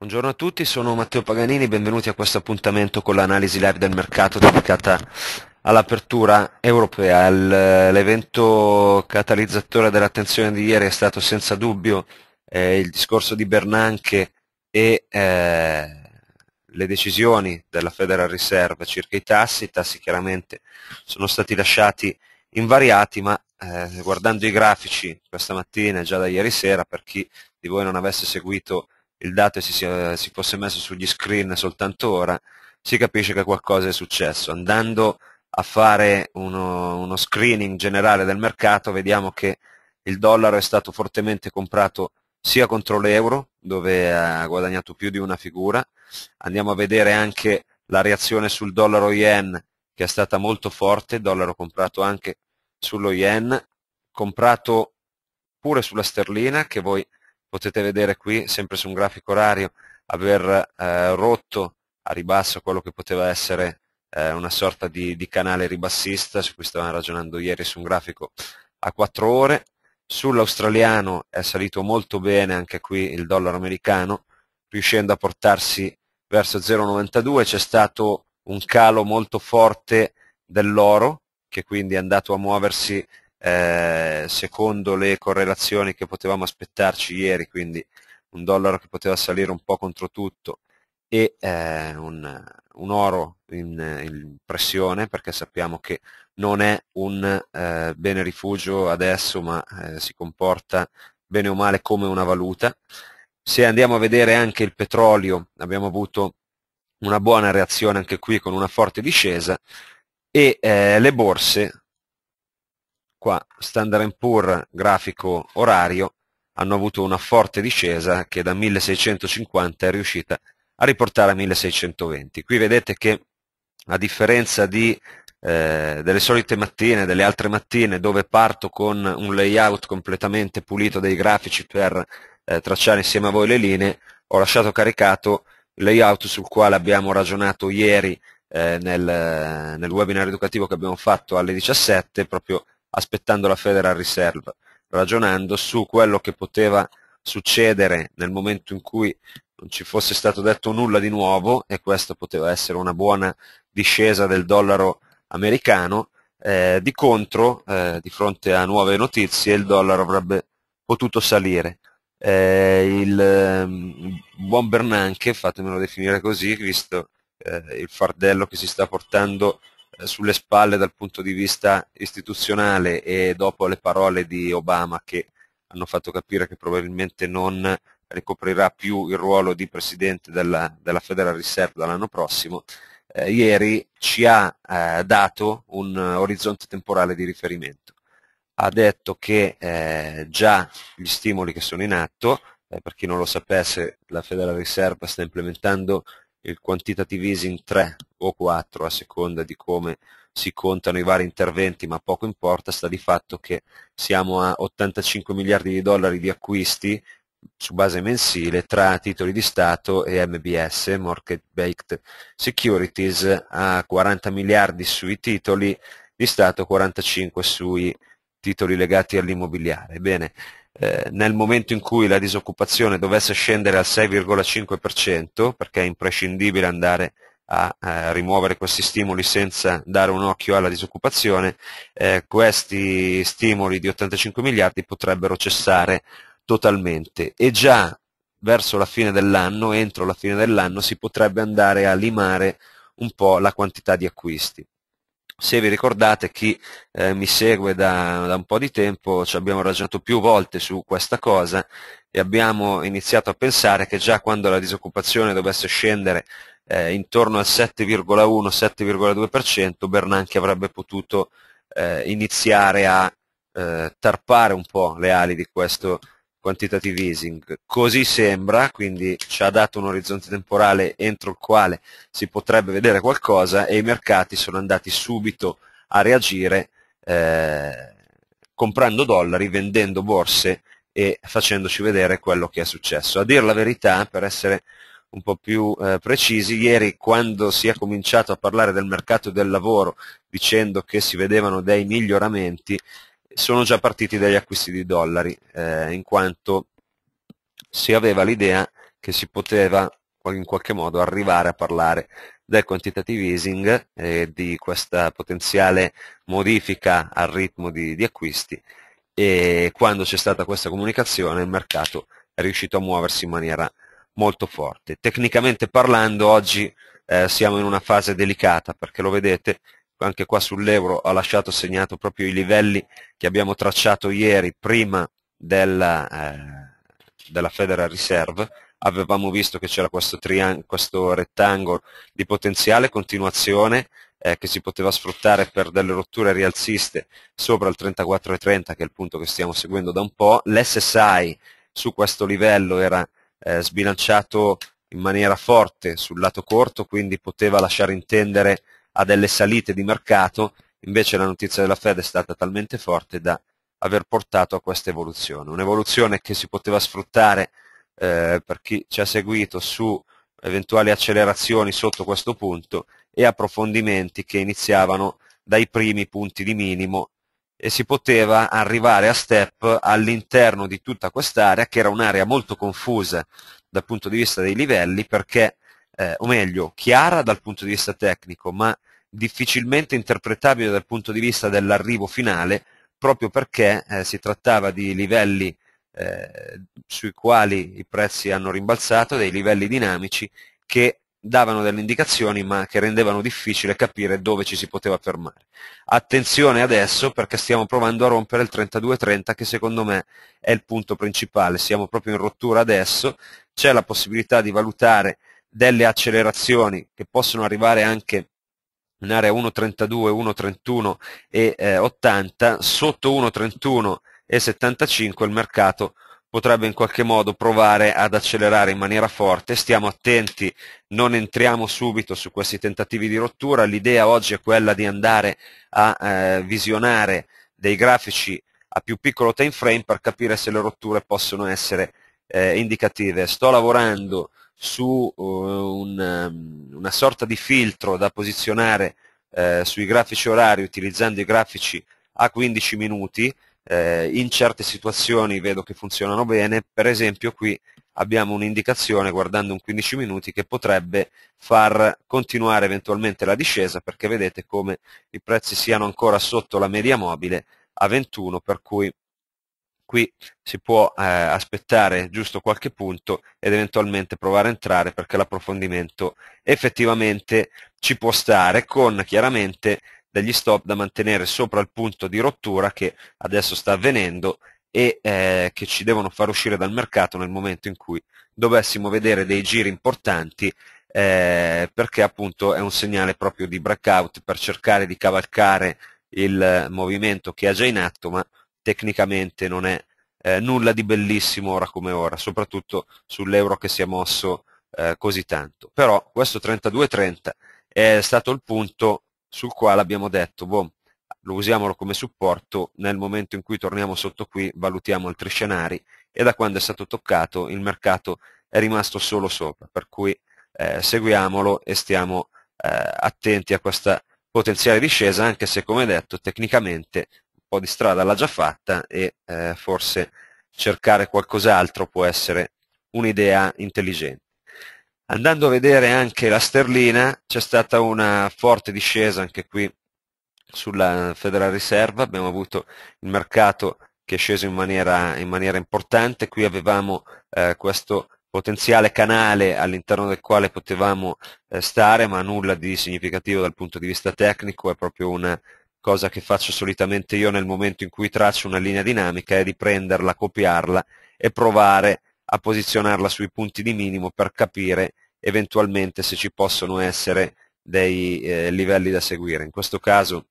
Buongiorno a tutti, sono Matteo Paganini, benvenuti a questo appuntamento con l'analisi live del mercato dedicata all'apertura europea. Eh, l'evento catalizzatore dell'attenzione di ieri è stato senza dubbio eh, il discorso di Bernanke e eh, le decisioni della Federal Reserve circa i tassi, i tassi chiaramente sono stati lasciati invariati, ma eh, guardando i grafici questa mattina e già da ieri sera, per chi di voi non avesse seguito il dato si, sia, si fosse messo sugli screen soltanto ora, si capisce che qualcosa è successo. Andando a fare uno, uno screening generale del mercato vediamo che il dollaro è stato fortemente comprato sia contro l'euro, dove ha guadagnato più di una figura, andiamo a vedere anche la reazione sul dollaro yen che è stata molto forte, dollaro comprato anche sullo yen, comprato pure sulla sterlina che voi potete vedere qui, sempre su un grafico orario, aver eh, rotto a ribasso quello che poteva essere eh, una sorta di, di, canale ribassista, su cui stavamo ragionando ieri su un grafico a 4 ore, sull'australiano è salito molto bene anche qui il dollaro americano, riuscendo a portarsi verso 0,92, c'è stato un calo molto forte dell'oro, che quindi è andato a muoversi eh, secondo le correlazioni che potevamo aspettarci ieri, quindi un dollaro che poteva salire un po' contro tutto e eh, un, un, oro in, in, pressione perché sappiamo che non è un eh, bene rifugio adesso ma eh, si comporta bene o male come una valuta. Se andiamo a vedere anche il petrolio abbiamo avuto una buona reazione anche qui con una forte discesa e eh, le borse qua Standard Poor grafico orario hanno avuto una forte discesa che da 1650 è riuscita a riportare a 1620. Qui vedete che a differenza di, eh, delle solite mattine, delle altre mattine dove parto con un layout completamente pulito dei grafici per eh, tracciare insieme a voi le linee, ho lasciato caricato il layout sul quale abbiamo ragionato ieri eh, nel, nel webinar educativo che abbiamo fatto alle 17, proprio aspettando la Federal Reserve, ragionando su quello che poteva succedere nel momento in cui non ci fosse stato detto nulla di nuovo e questa poteva essere una buona discesa del dollaro americano, eh, di contro, eh, di fronte a nuove notizie, il dollaro avrebbe potuto salire. Eh, il ehm, buon Bernanke, fatemelo definire così, visto eh, il fardello che si sta portando sulle spalle dal punto di vista istituzionale e dopo le parole di Obama che hanno fatto capire che probabilmente non ricoprirà più il ruolo di presidente della, della Federal Reserve dall'anno prossimo, eh, ieri ci ha eh, dato un orizzonte temporale di riferimento. Ha detto che eh, già gli stimoli che sono in atto, eh, per chi non lo sapesse la Federal Reserve sta implementando il quantitative easing 3 o 4 a seconda di come si contano i vari interventi, ma poco importa, sta di fatto che siamo a 85 miliardi di dollari di acquisti su base mensile tra titoli di Stato e MBS, Market Baked Securities, a 40 miliardi sui titoli di Stato, 45 sui titoli legati all'immobiliare. Bene, eh, nel momento in cui la disoccupazione dovesse scendere al 6,5%, perché è imprescindibile andare a eh, rimuovere questi stimoli senza dare un occhio alla disoccupazione, eh, questi stimoli di 85 miliardi potrebbero cessare totalmente e già verso la fine dell'anno, entro la fine dell'anno, si potrebbe andare a limare un po' la quantità di acquisti. Se vi ricordate, chi eh, mi segue da, da, un po' di tempo, ci abbiamo ragionato più volte su questa cosa e abbiamo iniziato a pensare che già quando la disoccupazione dovesse scendere eh, intorno al 7,1-7,2%, Bernanke avrebbe potuto eh, iniziare a eh, tarpare un po' le ali di questo quantitative easing. Così sembra, quindi ci ha dato un orizzonte temporale entro il quale si potrebbe vedere qualcosa e i mercati sono andati subito a reagire eh, comprando dollari, vendendo borse e facendoci vedere quello che è successo. A dire la verità, per essere un po' più eh, precisi, ieri quando si è cominciato a parlare del mercato del lavoro dicendo che si vedevano dei miglioramenti, sono già partiti dagli acquisti di dollari, eh, in quanto si aveva l'idea che si poteva in qualche modo arrivare a parlare del quantitative easing e di questa potenziale modifica al ritmo di, di acquisti e quando c'è stata questa comunicazione il mercato è riuscito a muoversi in maniera molto forte. Tecnicamente parlando oggi eh, siamo in una fase delicata perché lo vedete anche qua sull'euro ha lasciato segnato proprio i livelli che abbiamo tracciato ieri prima della, eh, della Federal Reserve, avevamo visto che c'era questo, questo rettangolo di potenziale continuazione eh, che si poteva sfruttare per delle rotture rialziste sopra il 34,30 che è il punto che stiamo seguendo da un po', l'SSI su questo livello era eh, sbilanciato in maniera forte sul lato corto, quindi poteva lasciare intendere a delle salite di mercato, invece la notizia della Fed è stata talmente forte da aver portato a questa evoluzione, un'evoluzione che si poteva sfruttare eh, per chi ci ha seguito su eventuali accelerazioni sotto questo punto e approfondimenti che iniziavano dai primi punti di minimo e si poteva arrivare a step all'interno di tutta quest'area che era un'area molto confusa dal punto di vista dei livelli perché eh, o meglio, chiara dal punto di vista tecnico, ma difficilmente interpretabile dal punto di vista dell'arrivo finale, proprio perché eh, si trattava di livelli eh, sui quali i prezzi hanno rimbalzato, dei livelli dinamici che davano delle indicazioni ma che rendevano difficile capire dove ci si poteva fermare. Attenzione adesso perché stiamo provando a rompere il 32-30 che secondo me è il punto principale, siamo proprio in rottura adesso, c'è la possibilità di valutare delle accelerazioni che possono arrivare anche in area 1.32, 1.31 e eh, 80, sotto 1.31 e 75 il mercato potrebbe in qualche modo provare ad accelerare in maniera forte, stiamo attenti, non entriamo subito su questi tentativi di rottura, l'idea oggi è quella di andare a eh, visionare dei grafici a più piccolo time frame per capire se le rotture possono essere eh, indicative. Sto lavorando su uh, un, ehm, una sorta di filtro da posizionare eh, sui grafici orari utilizzando i grafici a 15 minuti, eh, in certe situazioni vedo che funzionano bene, per esempio qui abbiamo un'indicazione guardando un 15 minuti che potrebbe far continuare eventualmente la discesa perché vedete come i prezzi siano ancora sotto la media mobile a 21 per cui qui si può eh, aspettare giusto qualche punto ed eventualmente provare a entrare perché l'approfondimento effettivamente ci può stare con chiaramente degli stop da mantenere sopra il punto di rottura che adesso sta avvenendo e eh, che ci devono far uscire dal mercato nel momento in cui dovessimo vedere dei giri importanti eh, perché appunto è un segnale proprio di breakout per cercare di cavalcare il movimento che è già in atto ma tecnicamente non è eh, nulla di bellissimo ora come ora, soprattutto sull'euro che si è mosso eh, così tanto. Però questo 32.30 è stato il punto sul quale abbiamo detto, boh, lo usiamolo come supporto, nel momento in cui torniamo sotto qui valutiamo altri scenari e da quando è stato toccato il mercato è rimasto solo sopra, per cui eh, seguiamolo e stiamo eh, attenti a questa potenziale discesa, anche se come detto tecnicamente po' di strada l'ha già fatta e eh, forse cercare qualcos'altro può essere un'idea intelligente. Andando a vedere anche la sterlina, c'è stata una forte discesa anche qui sulla Federal Reserve, abbiamo avuto il mercato che è sceso in maniera, in maniera importante, qui avevamo eh, questo potenziale canale all'interno del quale potevamo eh, stare, ma nulla di significativo dal punto di vista tecnico, è proprio una, cosa che faccio solitamente io nel momento in cui traccio una linea dinamica, è di prenderla, copiarla e provare a posizionarla sui punti di minimo per capire eventualmente se ci possono essere dei eh, livelli da seguire. In questo caso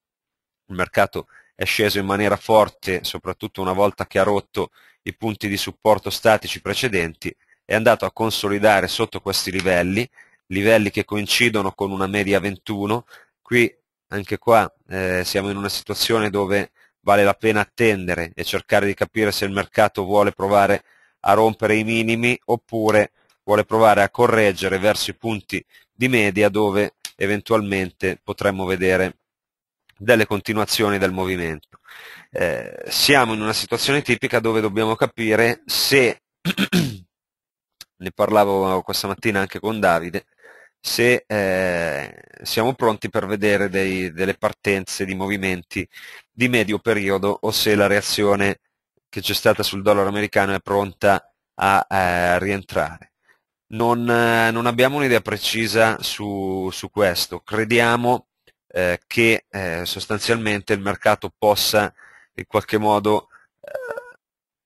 il mercato è sceso in maniera forte, soprattutto una volta che ha rotto i punti di supporto statici precedenti, è andato a consolidare sotto questi livelli, livelli che coincidono con una media 21, qui anche qua eh, siamo in una situazione dove vale la pena attendere e cercare di capire se il mercato vuole provare a rompere i minimi oppure vuole provare a correggere verso i punti di media dove eventualmente potremmo vedere delle continuazioni del movimento. Eh, siamo in una situazione tipica dove dobbiamo capire se, ne parlavo questa mattina anche con Davide, se eh, siamo pronti per vedere dei, delle partenze di movimenti di medio periodo o se la reazione che c'è stata sul dollaro americano è pronta a, a eh, rientrare. Non, eh, non, abbiamo un'idea precisa su, su questo, crediamo eh, che eh, sostanzialmente il mercato possa in qualche modo eh,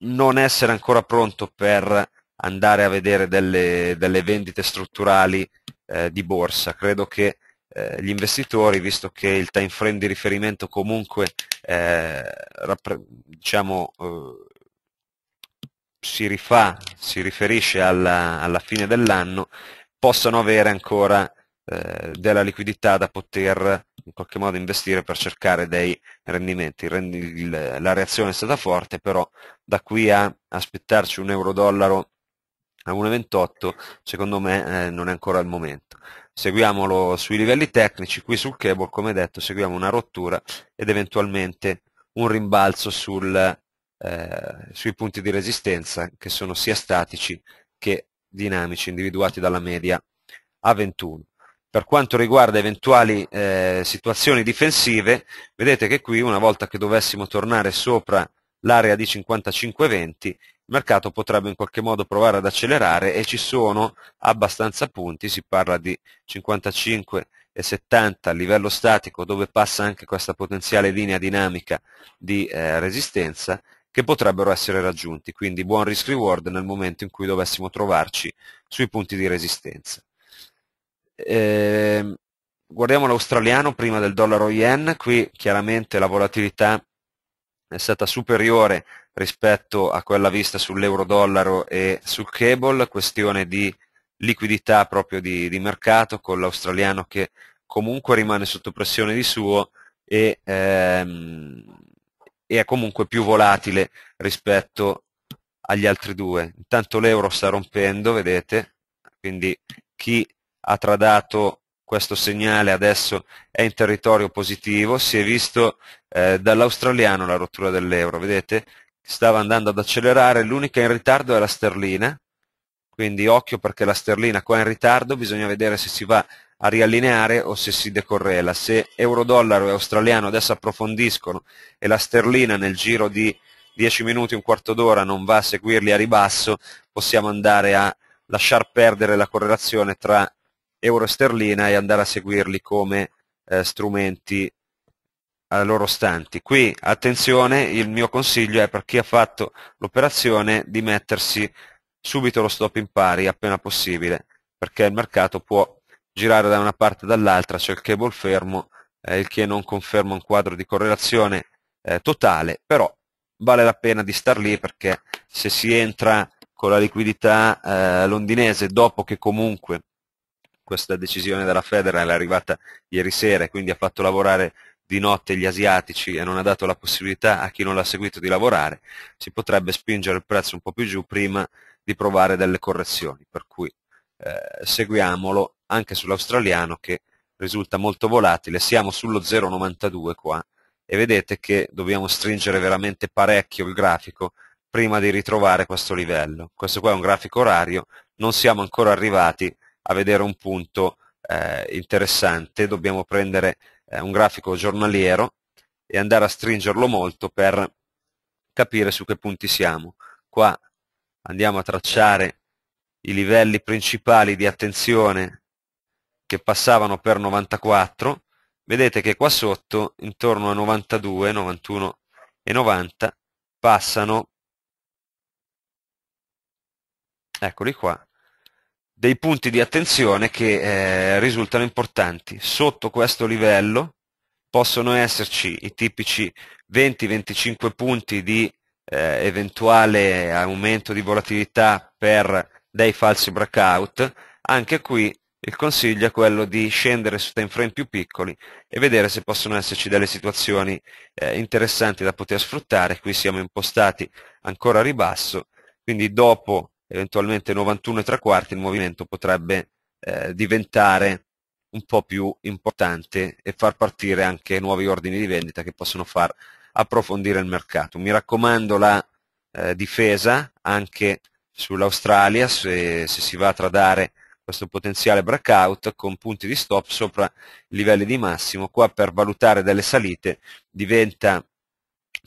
non essere ancora pronto per andare a vedere delle, delle vendite strutturali eh, di borsa. Credo che eh, gli investitori, visto che il time frame di riferimento comunque eh, diciamo, eh, si rifà, si riferisce alla, alla fine dell'anno, possano avere ancora eh, della liquidità da poter in qualche modo investire per cercare dei rendimenti. la reazione è stata forte, però da qui a aspettarci un euro-dollaro a 1.28 secondo me eh, non è ancora il momento seguiamolo sui livelli tecnici qui sul cable come detto seguiamo una rottura ed eventualmente un rimbalzo sul, eh, sui punti di resistenza che sono sia statici che dinamici individuati dalla media a 21 per quanto riguarda eventuali eh, situazioni difensive vedete che qui una volta che dovessimo tornare sopra l'area di 55,20 il mercato potrebbe in qualche modo provare ad accelerare e ci sono abbastanza punti, si parla di 55 e 70 a livello statico dove passa anche questa potenziale linea dinamica di eh, resistenza che potrebbero essere raggiunti, quindi buon risk reward nel momento in cui dovessimo trovarci sui punti di resistenza. Eh, guardiamo l'australiano prima del dollaro yen, qui chiaramente la volatilità è stata superiore rispetto a quella vista sull'euro-dollaro e sul cable, questione di liquidità proprio di, di mercato con l'australiano che comunque rimane sotto pressione di suo e, ehm, e è comunque più volatile rispetto agli altri due. Intanto l'euro sta rompendo, vedete, quindi chi ha tradato questo segnale adesso è in territorio positivo, si è visto eh, dall'australiano la rottura dell'euro, vedete? stava andando ad accelerare, l'unica in ritardo è la sterlina, quindi occhio perché la sterlina qua è in ritardo, bisogna vedere se si va a riallineare o se si decorrela. Se euro-dollaro e australiano adesso approfondiscono e la sterlina nel giro di 10 minuti, un quarto d'ora non va a seguirli a ribasso, possiamo andare a lasciar perdere la correlazione tra euro e sterlina e andare a seguirli come eh, strumenti ai loro stanti. Qui, attenzione, il mio consiglio è per chi ha fatto l'operazione di mettersi subito lo stop in pari appena possibile, perché il mercato può girare da una parte o dall'altra, c'è cioè il cable fermo, eh, il che non conferma un quadro di correlazione eh, totale, però vale la pena di star lì perché se si entra con la liquidità eh, londinese dopo che comunque questa decisione della Federal è arrivata ieri sera e quindi ha fatto lavorare di notte gli asiatici e non ha dato la possibilità a chi non l'ha seguito di lavorare, si potrebbe spingere il prezzo un po' più giù prima di provare delle correzioni, per cui eh, seguiamolo anche sull'australiano che risulta molto volatile, siamo sullo 0,92 qua e vedete che dobbiamo stringere veramente parecchio il grafico prima di ritrovare questo livello. Questo qua è un grafico orario, non siamo ancora arrivati a vedere un punto eh, interessante dobbiamo prendere eh, un grafico giornaliero e andare a stringerlo molto per capire su che punti siamo. Qua andiamo a tracciare i livelli principali di attenzione che passavano per 94, vedete che qua sotto intorno a 92, 91 e 90 passano, eccoli qua, dei punti di attenzione che eh, risultano importanti. Sotto questo livello possono esserci i tipici 20-25 punti di eh, eventuale aumento di volatilità per dei falsi breakout, anche qui il consiglio è quello di scendere su time frame più piccoli e vedere se possono esserci delle situazioni eh, interessanti da poter sfruttare, qui siamo impostati ancora a ribasso, quindi dopo eventualmente 91 e tre quarti, il movimento potrebbe eh, diventare un po' più importante e far partire anche nuovi ordini di vendita che possono far approfondire il mercato. Mi raccomando la eh, difesa anche sull'Australia se, se, si va a tradare questo potenziale breakout con punti di stop sopra livelli di massimo. Qua per valutare delle salite diventa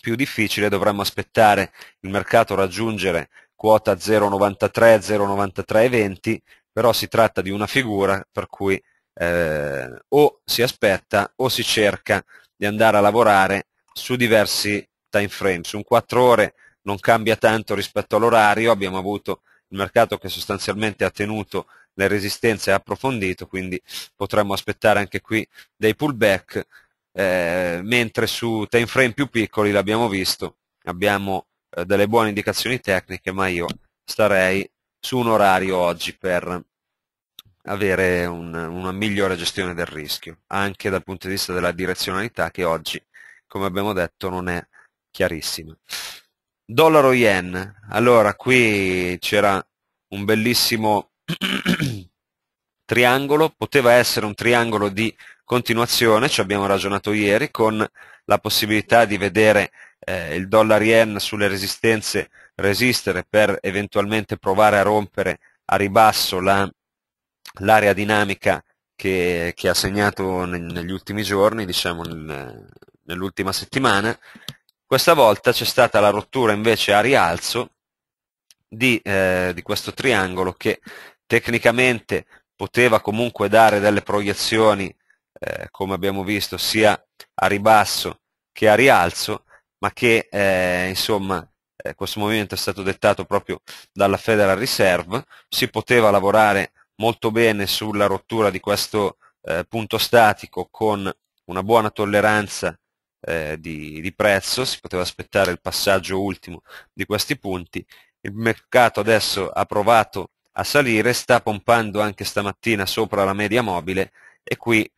più difficile, dovremmo aspettare il mercato raggiungere quota 0,93, 0,93,20, però si tratta di una figura per cui eh, o si aspetta o si cerca di andare a lavorare su diversi time frame. Su un 4 ore non cambia tanto rispetto all'orario, abbiamo avuto il mercato che sostanzialmente ha tenuto le resistenze e ha approfondito, quindi potremmo aspettare anche qui dei pullback, eh, mentre su time frame più piccoli l'abbiamo visto, abbiamo delle buone indicazioni tecniche, ma io starei su un orario oggi per avere un, una migliore gestione del rischio, anche dal punto di vista della direzionalità che oggi, come abbiamo detto, non è chiarissima. Dollaro yen, allora qui c'era un bellissimo triangolo, poteva essere un triangolo di continuazione, ci abbiamo ragionato ieri, con la possibilità di vedere eh, il dollaro yen sulle resistenze resistere per eventualmente provare a rompere a ribasso la, l'area dinamica che, che, ha segnato negli ultimi giorni, diciamo nel, nell'ultima settimana. Questa volta c'è stata la rottura invece a rialzo di, eh, di questo triangolo che tecnicamente poteva comunque dare delle proiezioni, eh, come abbiamo visto, sia a ribasso che a rialzo, ma che eh, insomma eh, questo movimento è stato dettato proprio dalla Federal Reserve, si poteva lavorare molto bene sulla rottura di questo eh, punto statico con una buona tolleranza eh, di, di, prezzo, si poteva aspettare il passaggio ultimo di questi punti, il mercato adesso ha provato a salire, sta pompando anche stamattina sopra la media mobile e qui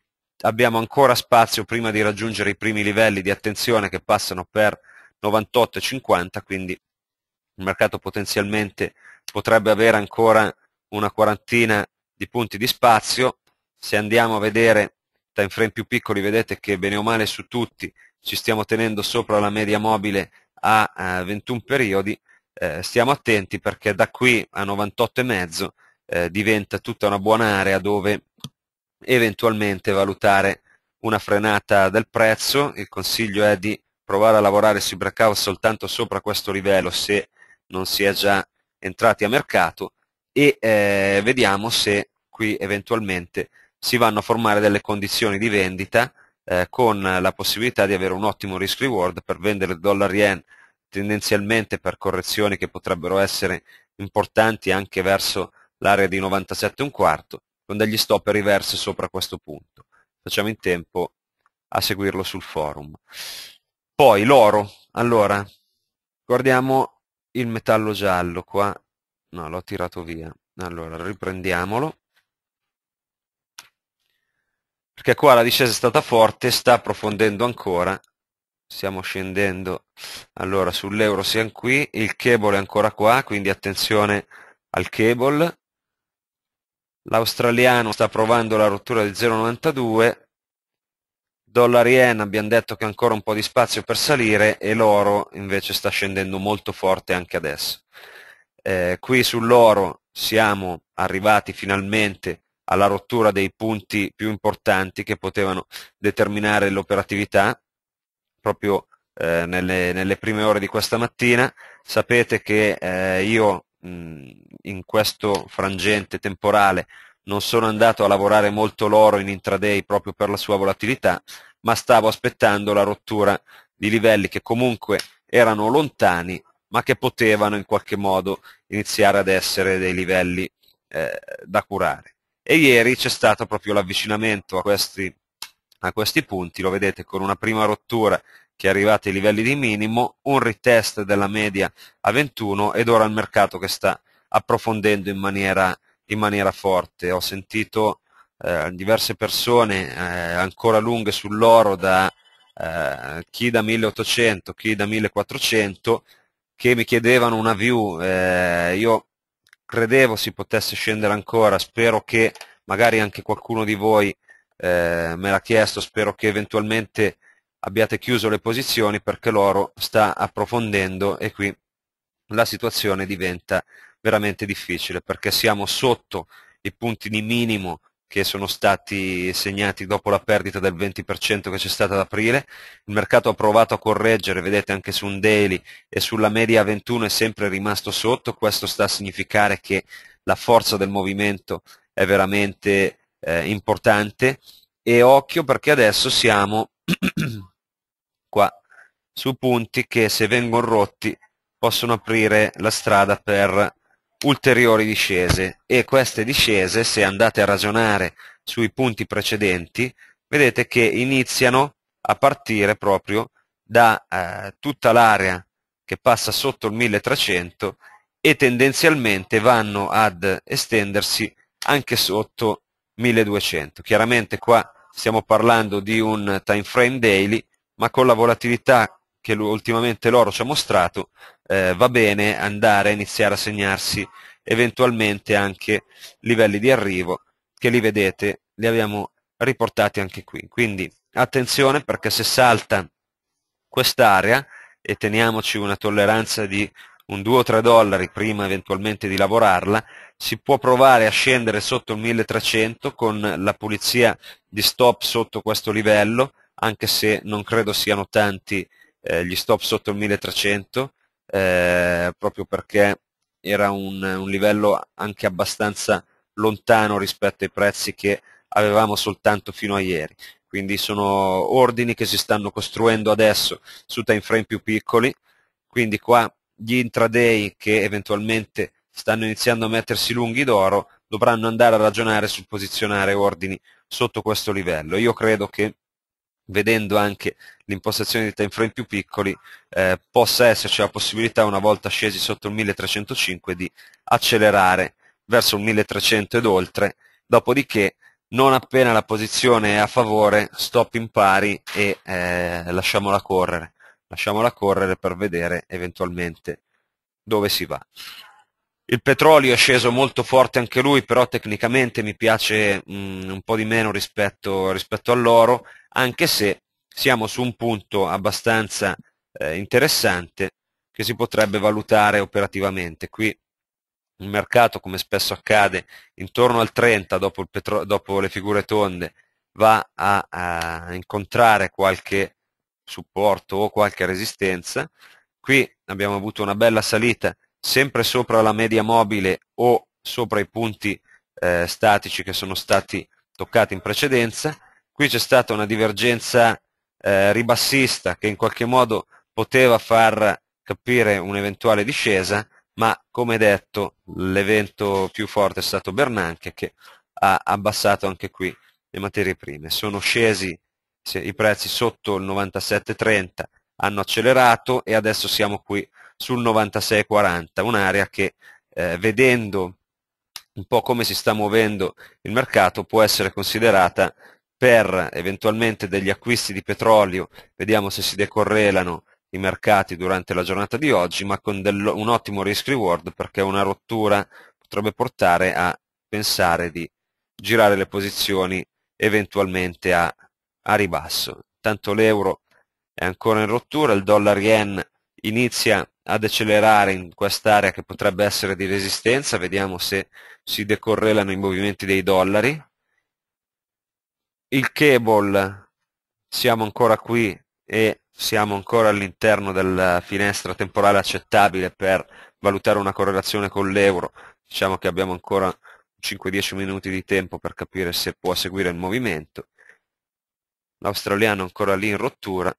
abbiamo ancora spazio prima di raggiungere i primi livelli di attenzione che passano per 98 e 50, quindi il mercato potenzialmente potrebbe avere ancora una quarantina di punti di spazio. Se andiamo a vedere time frame più piccoli vedete che bene o male su tutti ci stiamo tenendo sopra la media mobile a eh, 21 periodi, eh, stiamo attenti perché da qui a 98,5 eh, diventa tutta una buona area dove eventualmente valutare una frenata del prezzo, il consiglio è di provare a lavorare sui breakout soltanto sopra questo livello se non si è già entrati a mercato e eh, vediamo se qui eventualmente si vanno a formare delle condizioni di vendita eh, con la possibilità di avere un ottimo risk reward per vendere dollari yen tendenzialmente per correzioni che potrebbero essere importanti anche verso l'area di 97 un quarto con degli stop e reverse sopra questo punto. Facciamo in tempo a seguirlo sul forum. Poi l'oro, allora, guardiamo il metallo giallo qua, no l'ho tirato via, allora riprendiamolo, perché qua la discesa è stata forte, sta approfondendo ancora, stiamo scendendo, allora sull'euro siamo qui, il cable è ancora qua, quindi attenzione al cable, l'australiano sta provando la rottura di 0,92 dollari yen abbiamo detto che ancora un po' di spazio per salire e l'oro invece sta scendendo molto forte anche adesso eh, qui sull'oro siamo arrivati finalmente alla rottura dei punti più importanti che potevano determinare l'operatività proprio eh, nelle, nelle, prime ore di questa mattina sapete che eh, io Mm, in questo frangente temporale non sono andato a lavorare molto l'oro in intraday proprio per la sua volatilità, ma stavo aspettando la rottura di livelli che comunque erano lontani, ma che potevano in qualche modo iniziare ad essere dei livelli eh, da curare. E ieri c'è stato proprio l'avvicinamento a questi, a questi punti, lo vedete con una prima rottura che è arrivato ai livelli di minimo, un retest della media a 21 ed ora il mercato che sta approfondendo in maniera, in maniera forte. Ho sentito eh, diverse persone eh, ancora lunghe sull'oro da eh, chi da 1800, chi da 1400 che mi chiedevano una view, eh, io credevo si potesse scendere ancora, spero che magari anche qualcuno di voi eh, me l'ha chiesto, spero che eventualmente abbiate chiuso le posizioni perché l'oro sta approfondendo e qui la situazione diventa veramente difficile perché siamo sotto i punti di minimo che sono stati segnati dopo la perdita del 20% che c'è stata ad aprile, il mercato ha provato a correggere, vedete anche su un daily e sulla media 21 è sempre rimasto sotto, questo sta a significare che la forza del movimento è veramente eh, importante e occhio perché adesso siamo qua su punti che se vengono rotti possono aprire la strada per ulteriori discese e queste discese se andate a ragionare sui punti precedenti vedete che iniziano a partire proprio da eh, tutta l'area che passa sotto il 1300 e tendenzialmente vanno ad estendersi anche sotto 1200 chiaramente qua stiamo parlando di un time frame daily, ma con la volatilità che ultimamente l'oro ci ha mostrato eh, va bene andare a iniziare a segnarsi eventualmente anche livelli di arrivo che li vedete, li abbiamo riportati anche qui. Quindi attenzione perché se salta quest'area e teniamoci una tolleranza di un 2 o 3 dollari prima eventualmente di lavorarla, si può provare a scendere sotto il 1300 con la pulizia di stop sotto questo livello, anche se non credo siano tanti eh, gli stop sotto il 1300, eh, proprio perché era un, un livello anche abbastanza lontano rispetto ai prezzi che avevamo soltanto fino a ieri quindi sono ordini che si stanno costruendo adesso su time frame più piccoli, quindi qua gli intraday che eventualmente stanno iniziando a mettersi lunghi d'oro dovranno andare a ragionare sul posizionare ordini sotto questo livello. Io credo che vedendo anche l'impostazione di time frame più piccoli eh, possa esserci la possibilità una volta scesi sotto il 1305 di accelerare verso il 1300 ed oltre, dopodiché non appena la posizione è a favore stop in pari e eh, lasciamola correre lasciamola correre per vedere eventualmente dove si va. Il petrolio è sceso molto forte anche lui, però tecnicamente mi piace mh, mm, un po' di meno rispetto, rispetto all'oro, anche se siamo su un punto abbastanza eh, interessante che si potrebbe valutare operativamente. Qui il mercato, come spesso accade, intorno al 30 dopo, dopo le figure tonde va a, a incontrare qualche supporto o qualche resistenza. Qui abbiamo avuto una bella salita sempre sopra la media mobile o sopra i punti eh, statici che sono stati toccati in precedenza. Qui c'è stata una divergenza eh, ribassista che in qualche modo poteva far capire un'eventuale discesa, ma come detto l'evento più forte è stato Bernanke che ha abbassato anche qui le materie prime. Sono scesi i prezzi sotto il 97,30 hanno accelerato e adesso siamo qui sul 96,40, un'area che eh, vedendo un po' come si sta muovendo il mercato può essere considerata per eventualmente degli acquisti di petrolio, vediamo se si decorrelano i mercati durante la giornata di oggi, ma con un ottimo risk reward perché una rottura potrebbe portare a pensare di girare le posizioni eventualmente a a ribasso. Tanto l'euro è ancora in rottura, il dollar yen inizia ad accelerare in quest'area che potrebbe essere di resistenza, vediamo se si decorrelano i movimenti dei dollari. Il cable, siamo ancora qui e siamo ancora all'interno della finestra temporale accettabile per valutare una correlazione con l'euro, diciamo che abbiamo ancora 5-10 minuti di tempo per capire se può seguire il movimento l'australiano ancora lì in rottura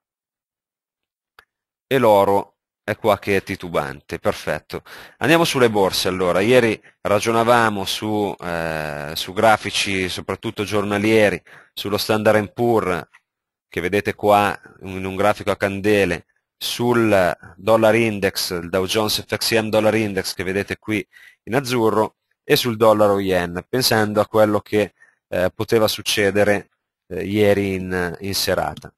e l'oro è qua che è titubante, perfetto. Andiamo sulle borse allora, ieri ragionavamo su, eh, su grafici soprattutto giornalieri, sullo Standard Poor's che vedete qua in un grafico a candele, sul dollar index, il Dow Jones FXM dollar index che vedete qui in azzurro e sul dollaro yen, pensando a quello che eh, poteva succedere eh, ieri in, in serata.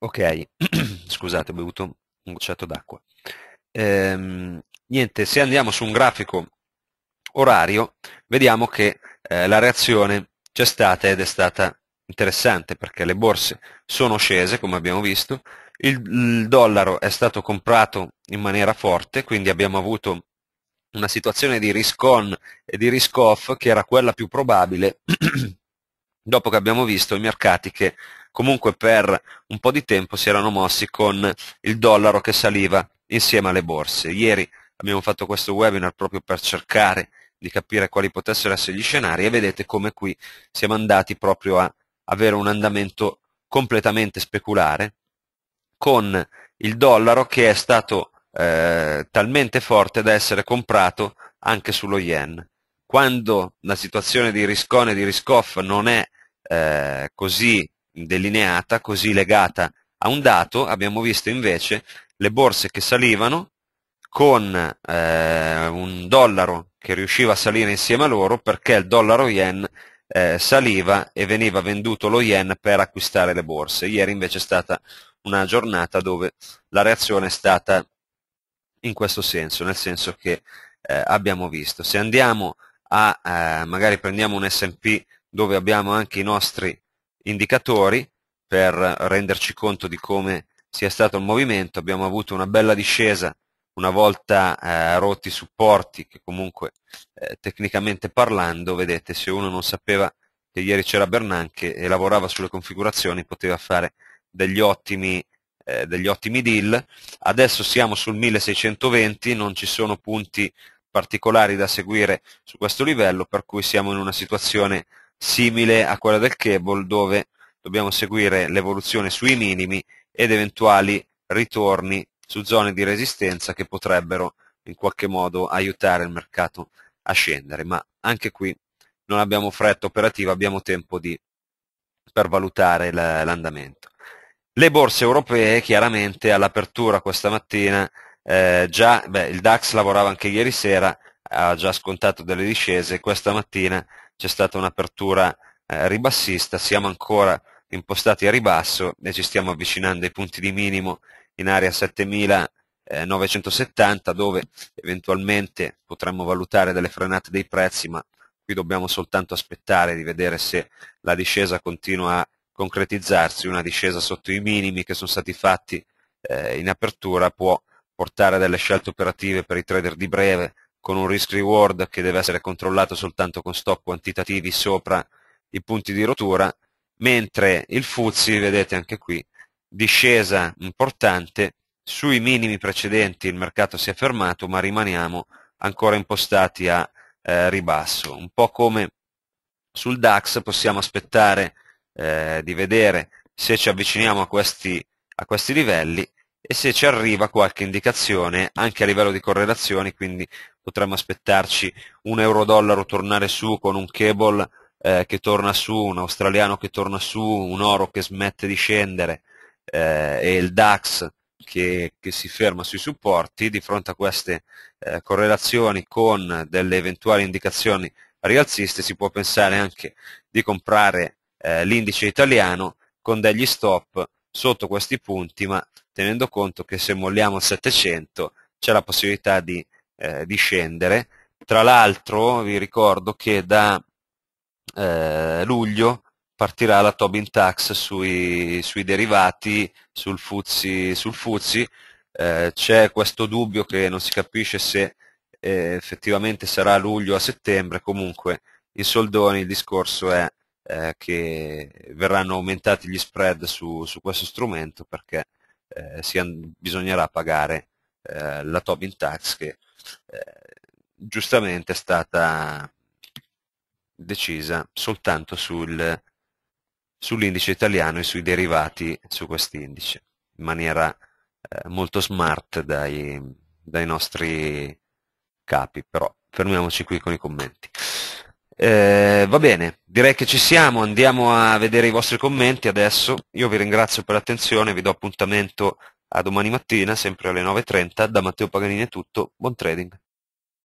Ok, scusate, ho bevuto un gocciato d'acqua. Ehm, niente, se andiamo su un grafico orario, vediamo che eh, la reazione c'è stata ed è stata interessante perché le borse sono scese, come abbiamo visto, il, il dollaro è stato comprato in maniera forte, quindi abbiamo avuto una situazione di risk on e di risk off che era quella più probabile dopo che abbiamo visto i mercati che comunque per un po' di tempo si erano mossi con il dollaro che saliva insieme alle borse. Ieri abbiamo fatto questo webinar proprio per cercare di capire quali potessero essere gli scenari e vedete come qui siamo andati proprio a avere un andamento completamente speculare con il dollaro che è stato eh, talmente forte da essere comprato anche sullo yen. Quando la situazione di Riscone e di Riscoff non è eh, così delineata, così legata a un dato, abbiamo visto invece le borse che salivano con eh, un dollaro che riusciva a salire insieme a loro perché il dollaro yen eh, saliva e veniva venduto lo yen per acquistare le borse. Ieri invece è stata una giornata dove la reazione è stata in questo senso, nel senso che eh, abbiamo visto. Se andiamo a, eh, magari prendiamo un S&P dove abbiamo anche i nostri indicatori per renderci conto di come sia stato il movimento, abbiamo avuto una bella discesa una volta eh, rotti i supporti, che comunque eh, tecnicamente parlando, vedete, se uno non sapeva che ieri c'era Bernanke e lavorava sulle configurazioni, poteva fare degli ottimi eh, degli ottimi deal, adesso siamo sul 1620, non ci sono punti particolari da seguire su questo livello, per cui siamo in una situazione simile a quella del cable dove dobbiamo seguire l'evoluzione sui minimi ed eventuali ritorni su zone di resistenza che potrebbero in qualche modo aiutare il mercato a scendere, ma anche qui non abbiamo fretta operativa, abbiamo tempo di, per valutare l'andamento. Le borse europee chiaramente all'apertura questa mattina, eh, già, beh, il DAX lavorava anche ieri sera, ha già scontato delle discese, questa mattina c'è stata un'apertura eh, ribassista, siamo ancora impostati a ribasso e ci stiamo avvicinando ai punti di minimo in area 7970 eh, dove eventualmente potremmo valutare delle frenate dei prezzi ma qui dobbiamo soltanto aspettare di vedere se la discesa continua a concretizzarsi una discesa sotto i minimi che sono stati fatti eh, in apertura può portare a delle scelte operative per i trader di breve con un risk reward che deve essere controllato soltanto con stop quantitativi sopra i punti di rottura, mentre il Fuzzi, vedete anche qui, discesa importante, sui minimi precedenti il mercato si è fermato ma rimaniamo ancora impostati a eh, ribasso, un po' come sul DAX possiamo aspettare eh, di vedere se ci avviciniamo a questi, a questi livelli e se ci arriva qualche indicazione anche a livello di correlazioni, quindi potremmo aspettarci un euro-dollaro tornare su con un cable eh, che torna su, un australiano che torna su, un oro che smette di scendere eh, e il DAX che, che, si ferma sui supporti, di fronte a queste eh, correlazioni con delle eventuali indicazioni rialziste si può pensare anche di comprare eh, l'indice italiano con degli stop sotto questi punti, ma tenendo conto che se molliamo il 700 c'è la possibilità di, eh, di scendere. Tra l'altro vi ricordo che da eh, luglio partirà la Tobin Tax sui, sui derivati, sul Fuzzi, sul Fuzzi. Eh, c'è questo dubbio che non si capisce se eh, effettivamente sarà a luglio o a settembre, comunque in soldoni il discorso è eh, che verranno aumentati gli spread su, su questo strumento perché eh, si, bisognerà pagare eh, la Tobin Tax che eh, giustamente è stata decisa soltanto sul, sull'indice italiano e sui derivati su quest'indice in maniera eh, molto smart dai, dai nostri capi, però fermiamoci qui con i commenti. Eh, va bene, direi che ci siamo, andiamo a vedere i vostri commenti adesso. Io vi ringrazio per l'attenzione, vi do appuntamento a domani mattina, sempre alle 9.30. Da Matteo Paganini è tutto, buon trading.